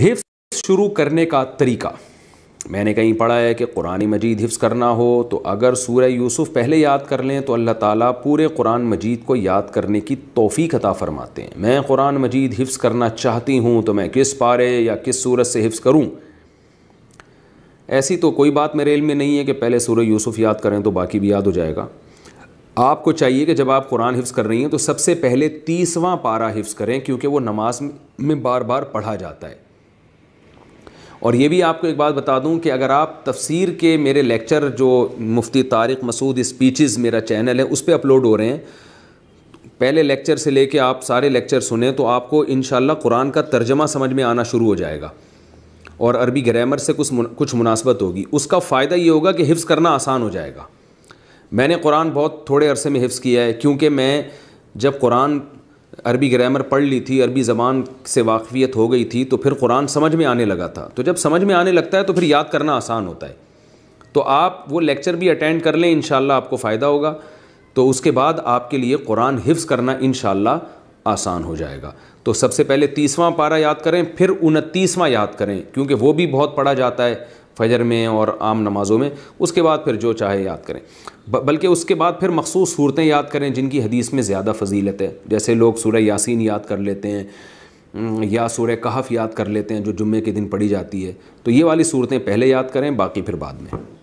हिफ्स शुरू करने का तरीका मैंने कहीं पढ़ा है कि कुरान मजीद हिफ्स करना हो तो अगर सूर्य यूसुफ़ पहले याद कर लें तो अल्लाह ताला पूरे कुरान मजीद को याद करने की तोफ़ी अता फ़रमाते हैं मैं कुरान मजीद हिफ्स करना चाहती हूँ तो मैं किस पारे या किस सूरत से हिफ्स करूँ ऐसी तो कोई बात मेरे इल्म में नहीं है कि पहले सूर्य यूसुफ़ याद करें तो बाकी भी याद हो जाएगा आपको चाहिए कि जब आप कुरान हिफ्स कर रही हैं तो सबसे पहले तीसवां पारा हिफ्स करें क्योंकि वो नमाज में बार बार पढ़ा जाता है और ये भी आपको एक बात बता दूं कि अगर आप तफसीर के मेरे लेक्चर जो मुफ्ती तारिक मसूद स्पीचेस मेरा चैनल है उस पर अपलोड हो रहे हैं पहले लेक्चर से लेके आप सारे लेक्चर सुने तो आपको इन कुरान का तर्जमा समझ में आना शुरू हो जाएगा और अरबी ग्रामर से कुछ कुछ मुनासबत होगी उसका फ़ायदा ये होगा कि हिफ्स करना आसान हो जाएगा मैंने कुरान बहुत थोड़े अरसे में हिफ्स किया है क्योंकि मैं जब कुरान अरबी ग्रामर पढ़ ली थी अरबी ज़बान से वाकफ़ियत हो गई थी तो फिर कुरान समझ में आने लगा था तो जब समझ में आने लगता है तो फिर याद करना आसान होता है तो आप वो लेक्चर भी अटेंड कर लें इन आपको फ़ायदा होगा तो उसके बाद आपके लिए कुरान हिफ्ज़ करना इन आसान हो जाएगा तो सबसे पहले तीसवां पारा याद करें फिर उनतीसवां याद करें क्योंकि वो भी बहुत पढ़ा जाता है फ़जर में और आम नमाज़ों में उसके बाद फिर जो चाहे याद करें बल्कि उसके बाद फिर मखसूस सूरतें याद करें जिनकी हदीस में ज़्यादा फजीलत है जैसे लोग सूर्य यासिन याद कर लेते हैं या सूर्य कहफ़ याद कर लेते हैं जो जुम्मे के दिन पढ़ी जाती है तो ये वाली सूरतें पहले याद करें बाकी फिर बाद में